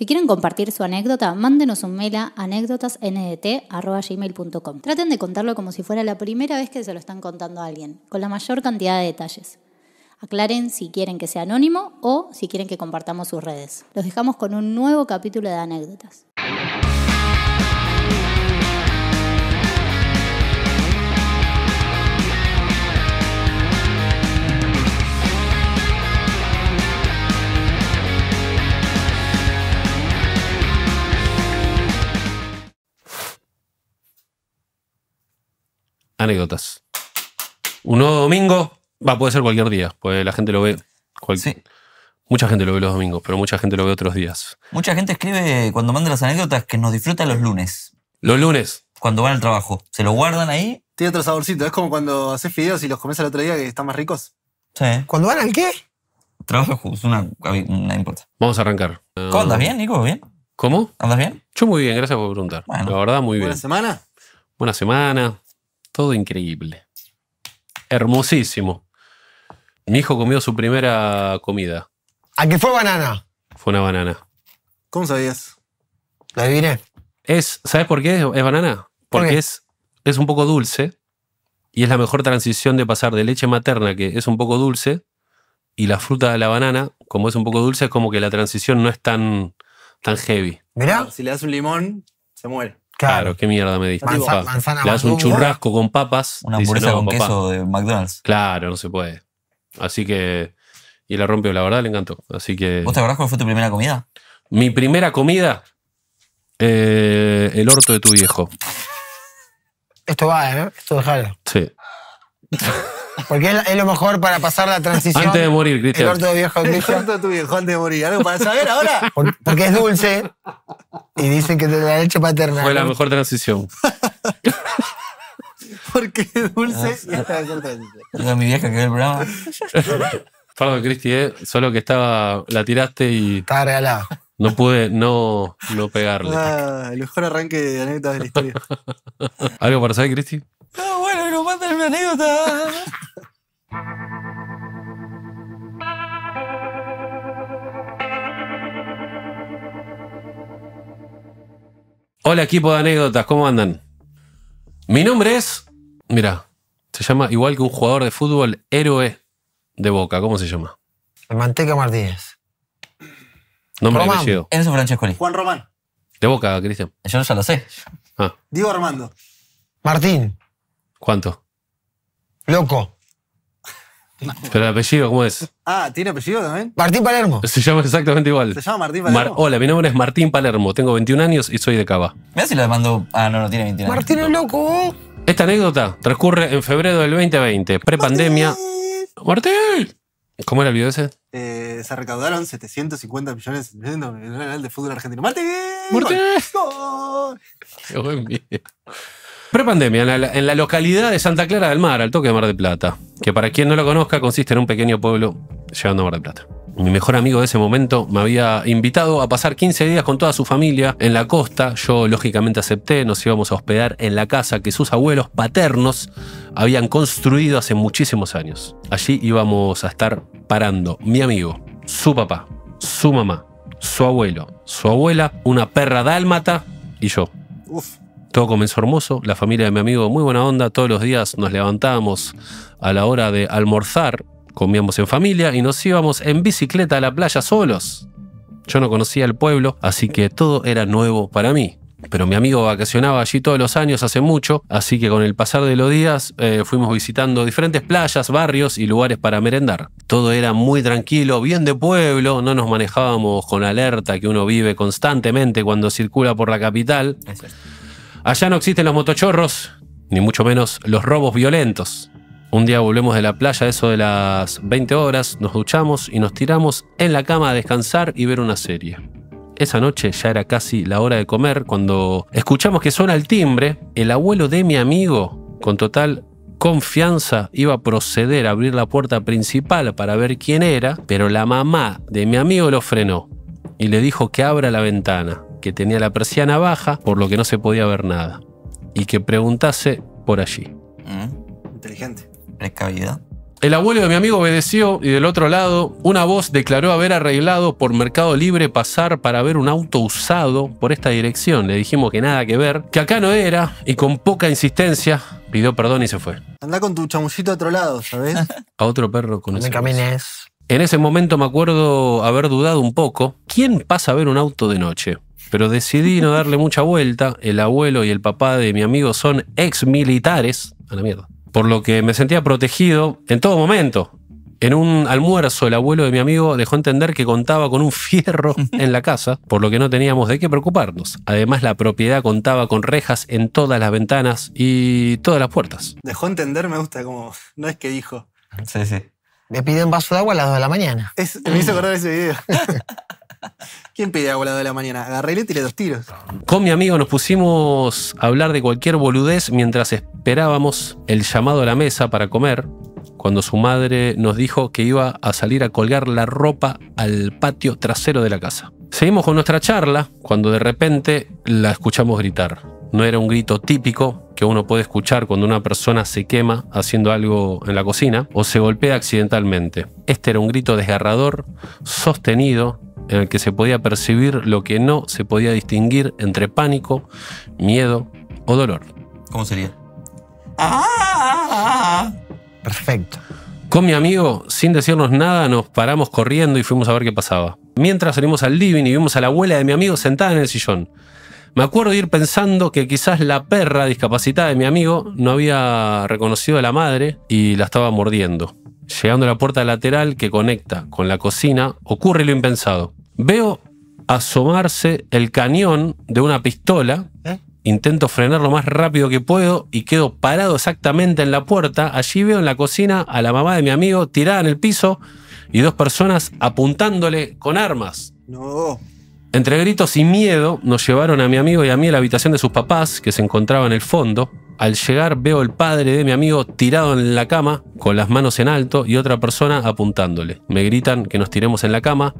Si quieren compartir su anécdota, mándenos un mail a anécdotasndt.com. Traten de contarlo como si fuera la primera vez que se lo están contando a alguien, con la mayor cantidad de detalles. Aclaren si quieren que sea anónimo o si quieren que compartamos sus redes. Los dejamos con un nuevo capítulo de anécdotas. anécdotas. Un nuevo domingo, va, puede ser cualquier día, pues la gente lo ve. Sí. Mucha gente lo ve los domingos, pero mucha gente lo ve otros días. Mucha gente escribe cuando manda las anécdotas que nos disfruta los lunes. Los lunes. Cuando van al trabajo. Se lo guardan ahí. Tiene otro saborcito. Es como cuando haces fideos y los comes al otro día que están más ricos. Sí. ¿Cuando van al qué? Trabajo es una, importa. Vamos a arrancar. ¿Cómo andas bien, Nico? ¿Bien? ¿Cómo? ¿Andas bien? Yo muy bien, gracias por preguntar. Bueno. La verdad, muy bien. ¿Buena semana? Buena semana. Todo increíble. Hermosísimo. Mi hijo comió su primera comida. ¿A qué fue banana? Fue una banana. ¿Cómo sabías? La adiviné. Es, ¿Sabes por qué es, banana? Porque es, es un poco dulce y es la mejor transición de pasar de leche materna, que es un poco dulce, y la fruta de la banana, como es un poco dulce, es como que la transición no es tan, tan heavy. Mirá. Si le das un limón, se muere. Claro, qué mierda me diste. Manza, Le das un churrasco con papas. Una hamburguesa con queso de McDonald's. Claro, no se puede. Así que. Y la rompió, la verdad le encantó. Así que. ¿Vos te acordás cuál fue tu primera comida? Mi primera comida. Eh, el orto de tu viejo. Esto va, ¿eh? Esto dejalo. Sí. Porque es, lo mejor para pasar la transición. Antes de morir, Cristian. El orto de viejo, Cristian. El tu viejo, antes de morir. ¿Algo para saber ahora? Porque, es dulce y dicen que te la leche paterna. Fue la mejor transición. porque es dulce y es la mejor transición. mi vieja que ve el programa. Cristi, ¿eh? solo que estaba. La tiraste y. Estaba No pude no, no pegarle. Ah, el mejor arranque de anécdotas de la historia. ¿Algo para saber, Cristi? No, Hola equipo de anécdotas, ¿cómo andan? Mi nombre es... Mira, se llama igual que un jugador de fútbol héroe de Boca. ¿Cómo se llama? Manteca Martínez. Nombre Román. apellido. Enzo Francescoli. Juan Román. De Boca, Cristian. Yo ya lo sé. Ah. Diego Armando. Martín. ¿Cuánto? Loco. Pero apellido, ¿cómo es? Ah, ¿tiene apellido también? Martín Palermo. Se llama exactamente igual. ¿Se llama Martín Palermo? Hola, mi nombre es Martín Palermo, tengo 21 años y soy de Cava. Mirá si lo mandó... Ah, no, no tiene 21 años. Martín es loco. Esta anécdota transcurre en febrero del 2020, prepandemia. ¡Martín! ¿Cómo era el video ese? Eh, se recaudaron 750 millones en el de fútbol argentino. ¡Martín! ¡Martín! Qué buen video pandemia, en la, localidad de Santa Clara del Mar, al toque de Mar de Plata, que para quien no lo conozca consiste en un pequeño pueblo llegando a Mar de Plata. Mi mejor amigo de ese momento me había invitado a pasar 15 días con toda su familia en la costa. Yo lógicamente acepté, nos íbamos a hospedar en la casa que sus abuelos paternos habían construido hace muchísimos años. Allí íbamos a estar parando mi amigo, su papá, su mamá, su abuelo, su abuela, una perra dálmata y yo. Uf. Todo comenzó hermoso, la familia de mi amigo muy buena onda, todos los días nos levantábamos a la hora de almorzar, comíamos en familia y nos íbamos en bicicleta a la playa solos. Yo no conocía el pueblo, así que todo era nuevo para mí. Pero mi amigo vacacionaba allí todos los años hace mucho, así que con el pasar de los días eh, fuimos visitando diferentes playas, barrios y lugares para merendar. Todo era muy tranquilo, bien de pueblo, no nos manejábamos con alerta que uno vive constantemente cuando circula por la capital. Allá no existen los motochorros, ni mucho menos los robos violentos. Un día volvemos de la playa, eso de las 20 horas, nos duchamos y nos tiramos en la cama a descansar y ver una serie. Esa noche ya era casi la hora de comer cuando escuchamos que suena el timbre. El abuelo de mi amigo, con total confianza, iba a proceder a abrir la puerta principal para ver quién era, pero la mamá de mi amigo lo frenó y le dijo que abra la ventana que tenía la persiana baja, por lo que no se podía ver nada, y que preguntase por allí. Mm. Inteligente. inteligente. cavidad. El abuelo de mi amigo obedeció y del otro lado una voz declaró haber arreglado por Mercado Libre pasar para ver un auto usado por esta dirección. Le dijimos que nada que ver, que acá no era y con poca insistencia pidió perdón y se fue. Anda con tu chamullito a otro lado, ¿sabes? a otro perro con ese camines. En ese momento me acuerdo haber dudado un poco. ¿Quién pasa a ver un auto de noche? pero decidí no darle mucha vuelta. El abuelo y el papá de mi amigo son ex militares, a la mierda. Por lo que me sentía protegido en todo momento. En un almuerzo, el abuelo de mi amigo dejó entender que contaba con un fierro en la casa, por lo que no teníamos de qué preocuparnos. Además, la propiedad contaba con rejas en todas las ventanas y todas las puertas. Dejó entender, me gusta, como no es que dijo. Sí, sí. me piden un vaso de agua a las 2 de la mañana. me hizo acordar ese video. ¿Quién pide abuelo de la mañana? Agarré y tiré dos tiros. Con mi amigo nos pusimos a hablar de cualquier boludez mientras esperábamos el llamado a la mesa para comer, cuando su madre nos dijo que iba a salir a colgar la ropa al patio trasero de la casa. Seguimos con nuestra charla cuando de repente la escuchamos gritar. No era un grito típico que uno puede escuchar cuando una persona se quema haciendo algo en la cocina o se golpea accidentalmente. Este era un grito desgarrador, sostenido, en el que se podía percibir lo que no se podía distinguir entre pánico, miedo o dolor. ¿Cómo sería? Ah. perfecto. Con mi amigo, sin decirnos nada, nos paramos corriendo y fuimos a ver qué pasaba. Mientras salimos al living y vimos a la abuela de mi amigo sentada en el sillón. Me acuerdo de ir pensando que quizás la perra discapacitada de mi amigo no había reconocido a la madre y la estaba mordiendo. Llegando a la puerta lateral que conecta con la cocina, ocurre lo impensado. Veo asomarse el cañón de una pistola. ¿Eh? Intento frenar lo más rápido que puedo y quedo parado exactamente en la puerta. Allí veo en la cocina a la mamá de mi amigo tirada en el piso y dos personas apuntándole con armas. No. Entre gritos y miedo nos llevaron a mi amigo y a mí a la habitación de sus papás, que se encontraba en el fondo. Al llegar veo el padre de mi amigo tirado en la cama, con las manos en alto, y otra persona apuntándole. Me gritan que nos tiremos en la cama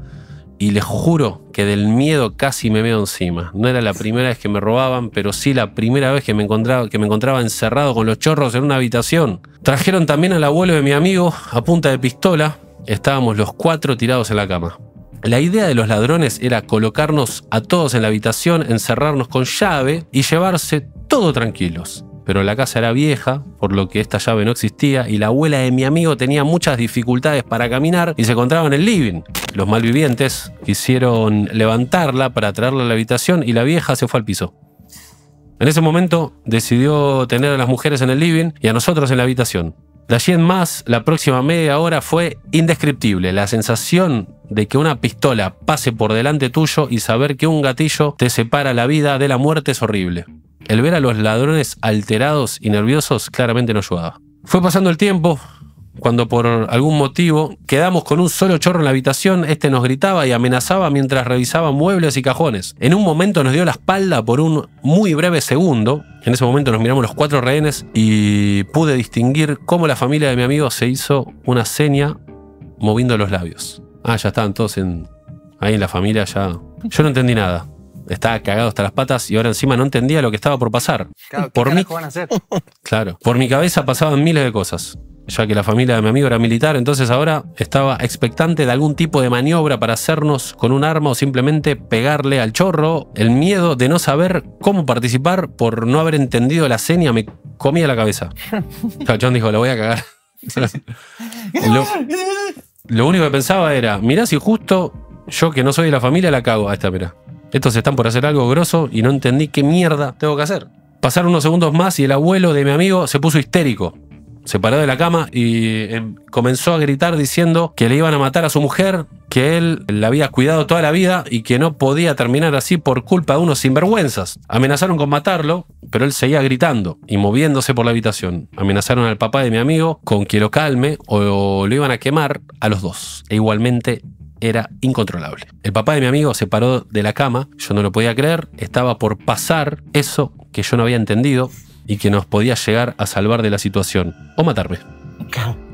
y les juro que del miedo casi me veo encima. No era la primera vez que me robaban, pero sí la primera vez que me encontraba, que me encontraba encerrado con los chorros en una habitación. Trajeron también al abuelo de mi amigo a punta de pistola. Estábamos los cuatro tirados en la cama. La idea de los ladrones era colocarnos a todos en la habitación, encerrarnos con llave y llevarse todo tranquilos pero la casa era vieja, por lo que esta llave no existía, y la abuela de mi amigo tenía muchas dificultades para caminar y se encontraba en el living. Los malvivientes quisieron levantarla para traerla a la habitación y la vieja se fue al piso. En ese momento decidió tener a las mujeres en el living y a nosotros en la habitación. De allí en más, la próxima media hora fue indescriptible. La sensación de que una pistola pase por delante tuyo y saber que un gatillo te separa la vida de la muerte es horrible. El ver a los ladrones alterados y nerviosos claramente no ayudaba. Fue pasando el tiempo, cuando por algún motivo quedamos con un solo chorro en la habitación, este nos gritaba y amenazaba mientras revisaba muebles y cajones. En un momento nos dio la espalda por un muy breve segundo. En ese momento nos miramos los cuatro rehenes y pude distinguir cómo la familia de mi amigo se hizo una seña moviendo los labios. Ah, ya estaban todos en, ahí en la familia, ya. Yo no entendí nada estaba cagado hasta las patas y ahora encima no entendía lo que estaba por pasar. Claro, por mi... van a hacer? claro, por mi cabeza pasaban miles de cosas, ya que la familia de mi amigo era militar, entonces ahora estaba expectante de algún tipo de maniobra para hacernos con un arma o simplemente pegarle al chorro. El miedo de no saber cómo participar por no haber entendido la seña me comía la cabeza. Cachón dijo, Lo voy a cagar. lo, lo único que pensaba era, mirá si justo yo que no soy de la familia la cago. Ahí está, mirá. Estos están por hacer algo grosso y no entendí qué mierda tengo que hacer. Pasaron unos segundos más y el abuelo de mi amigo se puso histérico. Se paró de la cama y em, comenzó a gritar diciendo que le iban a matar a su mujer, que él la había cuidado toda la vida y que no podía terminar así por culpa de unos sinvergüenzas. Amenazaron con matarlo, pero él seguía gritando y moviéndose por la habitación. Amenazaron al papá de mi amigo con que lo calme o lo iban a quemar a los dos. E igualmente era incontrolable. El papá de mi amigo se paró de la cama, yo no lo podía creer, estaba por pasar eso que yo no había entendido y que nos podía llegar a salvar de la situación o matarme.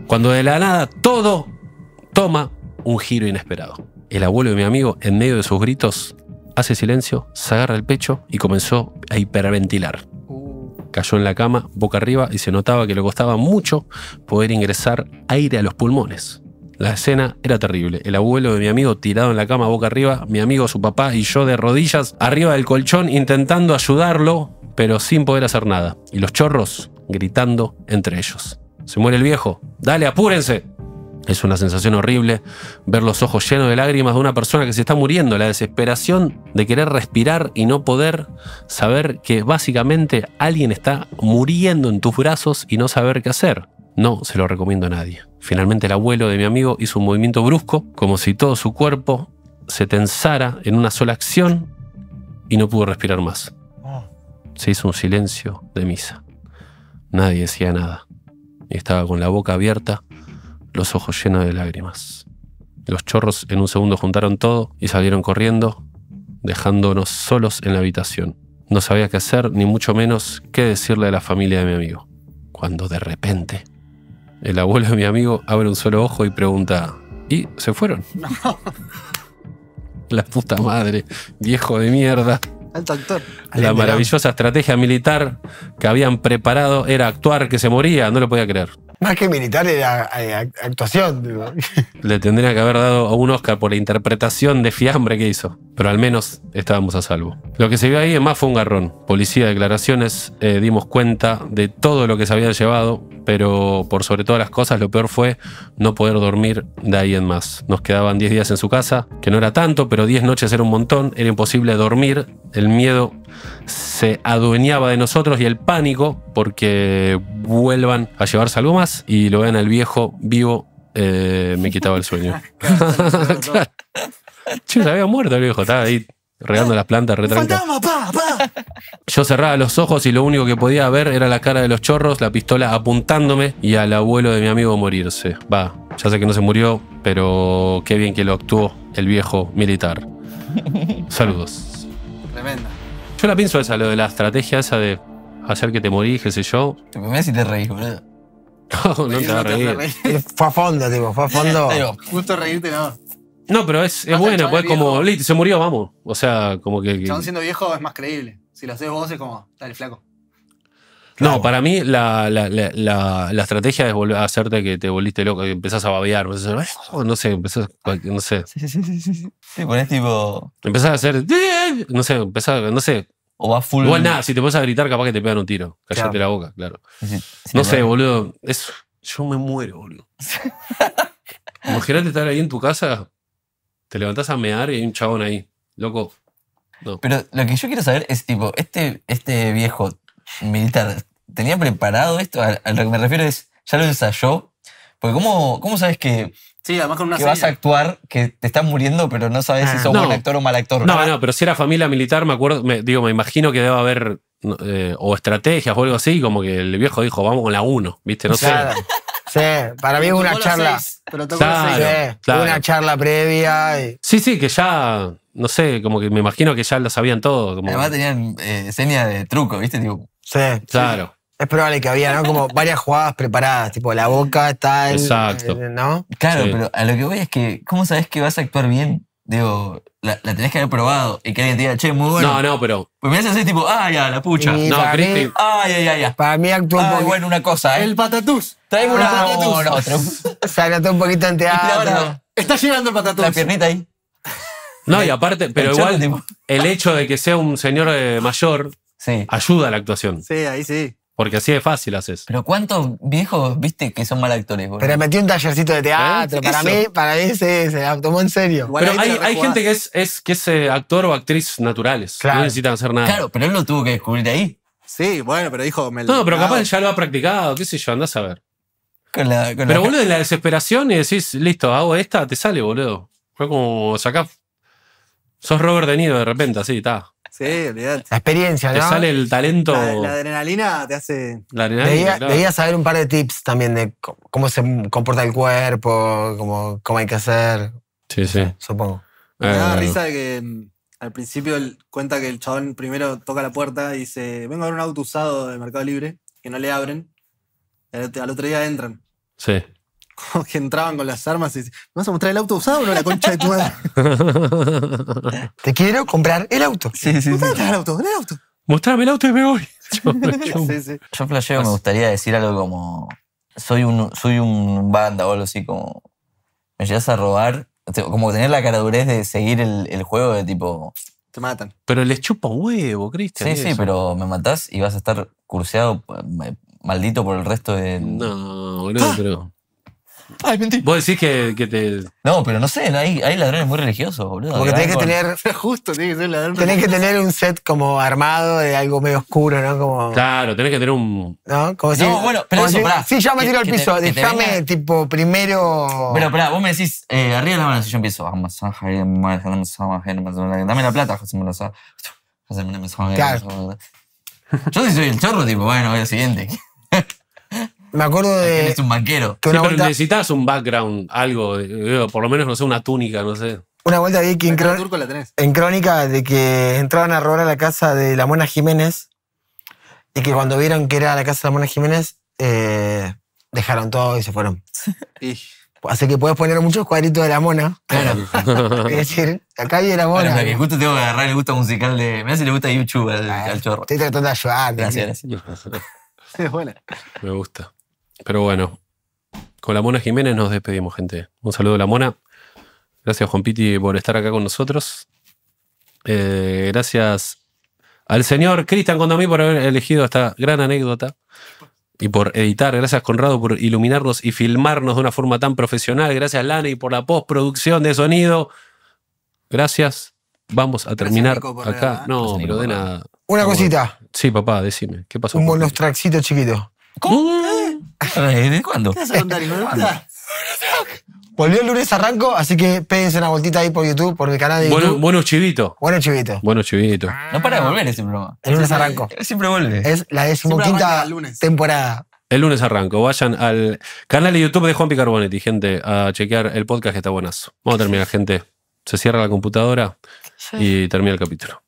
Cuando de la nada todo toma un giro inesperado. El abuelo de mi amigo, en medio de sus gritos, hace silencio, se agarra el pecho y comenzó a hiperventilar uh. cayó en la cama boca arriba y se notaba que le costaba mucho poder ingresar aire a los pulmones. La escena era terrible. El abuelo de mi amigo tirado en la cama boca arriba, mi amigo, su papá y yo de rodillas arriba del colchón intentando ayudarlo, pero sin poder hacer nada. Y los chorros gritando entre ellos. Se muere el viejo. Dale, apúrense. Es una sensación horrible ver los ojos llenos de lágrimas de una persona que se está muriendo, la desesperación de querer respirar y no poder saber que básicamente alguien está muriendo en tus brazos y no saber qué hacer. No se lo recomiendo a nadie. Finalmente el abuelo de mi amigo hizo un movimiento brusco, como si todo su cuerpo se tensara en una sola acción y no pudo respirar más. Ah. Se hizo un silencio de misa. Nadie decía nada. Y estaba con la boca abierta, los ojos llenos de lágrimas. Los chorros en un segundo juntaron todo y salieron corriendo, dejándonos solos en la habitación. No sabía qué hacer, ni mucho menos qué decirle a la familia de mi amigo. Cuando de repente el abuelo de mi amigo abre un solo ojo y pregunta, ¿y se fueron? No. La puta madre, viejo de mierda. La maravillosa estrategia militar que habían preparado era actuar que se moría, no lo podía creer. Más que militar era eh, actuación. Le tendría que haber dado un Oscar por la interpretación de fiambre que hizo. Pero al menos estábamos a salvo. Lo que se vio ahí más fue un garrón. Policía, declaraciones, eh, dimos cuenta de todo lo que se habían llevado pero por sobre todas las cosas lo peor fue no poder dormir de ahí en más. Nos quedaban 10 días en su casa, que no era tanto, pero 10 noches era un montón, era imposible dormir, el miedo se adueñaba de nosotros y el pánico porque vuelvan a llevarse algo más y lo vean al viejo vivo, eh, me quitaba el sueño. ya había muerto el viejo, estaba ahí regando las plantas, re ¡Fantasma, pa, pa! Yo cerraba los ojos y lo único que podía ver era la cara de los chorros, la pistola apuntándome y al abuelo de mi amigo morirse. Va, ya sé que no se murió, pero qué bien que lo actuó el viejo militar. Saludos. Tremenda. Yo la pienso esa, lo de la estrategia esa de hacer que te morís, qué sé yo. Te me si te reís, boludo. No, no te vas a reír. Fue a fondo, tipo, fue a fondo. justo reírte no. No, pero es, es buena, pues como, listo, se murió, vamos. O sea, como que. están siendo viejo es más creíble. Si lo haces vos es como, dale, flaco. No, para mí la, la, la, la estrategia es hacerte que te volviste loco, y empezás a babear, oh", no sé, empezás, no sé. Sí, sí, sí, sí. Te pones tipo. Empezás a hacer, eh", no sé, empezás, no sé. O vas full. Igual nada, si te pones a gritar, capaz que te pegan un tiro. Callate la boca, claro. no sé, boludo. yo me muero, boludo. Imagínate estar ahí en tu casa te levantás a mear y hay un chabón ahí. Loco. Pero lo que yo quiero saber es, tipo, este, este viejo militar, ¿tenía preparado esto? A, lo que me refiero es, ¿ya lo ensayó? Porque ¿cómo, cómo sabes que, sí, vas a actuar, que te estás muriendo, pero no sabes si ah. sos un buen actor o mal actor? No, no, pero si era familia militar, me acuerdo, digo, me imagino que debe haber eh, o estrategias o algo así, como que el viejo dijo, vamos con la 1, ¿viste? No sé. Sí, para mí es una charla. Una charla previa. Sí, sí, que ya, no sé, como que me imagino que ya lo sabían todo. Además tenían eh, de truco, ¿viste? sí, claro. Es probable que había, ¿no? Como varias jugadas preparadas, tipo la boca, tal. Exacto. Claro, pero a lo que voy es que, ¿cómo sabes que vas a actuar bien Digo, la, tenés que haber probado y que alguien te diga, che, muy bueno. No, no, pero. Pues me hace así tipo, ay, ah, ya, la pucha. No, Ay, ay, ay, Para mí actuó bueno, una cosa, ¿eh? El patatús. Traigo ah, una patatús. no, un poquito en teatro. Está llegando el patatús. la piernita ahí. No, y aparte, pero igual el hecho de que sea un señor eh, mayor Sí. ayuda a la actuación. Sí, ahí sí. Porque así de fácil haces. Pero ¿cuántos viejos viste que son mal actores? boludo? Pero metí un tallercito de teatro. ¿Eh? Para mí, para mí se tomó en serio. Pero hay, gente que es, que es eh, actor o actriz naturales. No necesitan hacer nada. Claro, pero él lo tuvo que descubrir ahí. Sí, bueno, pero dijo. No, pero capaz ya lo ha practicado, qué sé yo, andás a ver. Con la, Pero la- boludo, en la desesperación y decís, listo, hago esta, te sale, boludo. Fue como sacás. Sos Robert De Niro de repente, así, está. Sí, La experiencia, ¿no? Te sale el talento. La, adrenalina te hace. La adrenalina. Debía, saber un par de tips también de cómo se comporta el cuerpo, cómo, cómo hay que hacer. Sí, sí. Supongo. Me da eh, risa de que mm, al principio cuenta que el chabón primero toca la puerta y dice: Vengo a ver un auto usado de Mercado Libre, que no le abren. Al otro día entran. Sí que entraban con las armas y decían, ¿me vas a mostrar el auto usado o no la concha de tu madre? Te quiero comprar el auto. Sí, sí. el auto, el auto. Mostrame el auto y me voy. Yo, flasheo, me gustaría decir algo como. Soy un, soy un banda o algo así, como. Me llegas a robar. Como tener la caradurez de seguir el, juego de tipo. Te matan. Pero les chupa huevo, Cristian. Sí, sí, pero me matás y vas a estar curseado eh, maldito por el resto de No, no, ah. pero. Ay, mentí. Vos decís que, te. No, pero no sé, hay, ladrones muy religiosos, boludo. Porque tenés que tener. Justo, tiene que ser ladrón. Tenés que tener un set como armado de algo medio oscuro, ¿no? Como... Claro, tenés que tener un. No, como si. No, bueno, pero eso, si, pará. Sí, yo me tiro al piso. Déjame, tipo, primero. Pero pará, vos me decís, eh, arriba de la mano, si yo empiezo. Vamos ah, ah, ah, Dame la plata, José Claro. Yo sí soy el chorro, tipo, bueno, voy al siguiente. Me acuerdo de. es un banquero. Que pero necesitas un background, algo, por lo menos, no sé, una túnica, no sé. Una vuelta vi que en, crónica de que entraban a robar a la casa de la Mona Jiménez y que cuando vieron que era la casa de la Mona Jiménez, eh, dejaron todo y se fueron. Así que puedes poner muchos cuadritos de la Mona. Claro. Es decir, acá de la Mona. Bueno, que justo tengo que agarrar el gusto musical de. hace si le gusta YouTube al, ah, chorro. Estoy tratando de ayudar. Gracias, gracias. es buena. Me gusta. Pero bueno, con la Mona Jiménez nos despedimos, gente. Un saludo a la Mona. Gracias, Juan Piti, por estar acá con nosotros. Eh, gracias al señor Cristian Condomí por haber elegido esta gran anécdota y por editar. Gracias, Conrado, por iluminarnos y filmarnos de una forma tan profesional. Gracias, Lani, por la postproducción de sonido. Gracias. Vamos a terminar acá. No, pero de nada. Una cosita. Sí, papá, decime. ¿Qué pasó? Un monostraxito chiquito. ¿Cómo? ¿Eh? ¿De cuándo? Volvió el lunes arranco, así que pédense una vueltita ahí por YouTube, por mi canal de YouTube. Bueno, bueno chivito. Bueno chivito. Bueno chivito. No para de volver ese programa. El lunes arranco. Siempre vuelve. Es la decimoquinta temporada. El lunes arranco. Vayan al canal de YouTube de Juan Picarbonetti, gente, a chequear el podcast que está buenazo. Vamos a terminar, gente. Se cierra la computadora y termina el capítulo.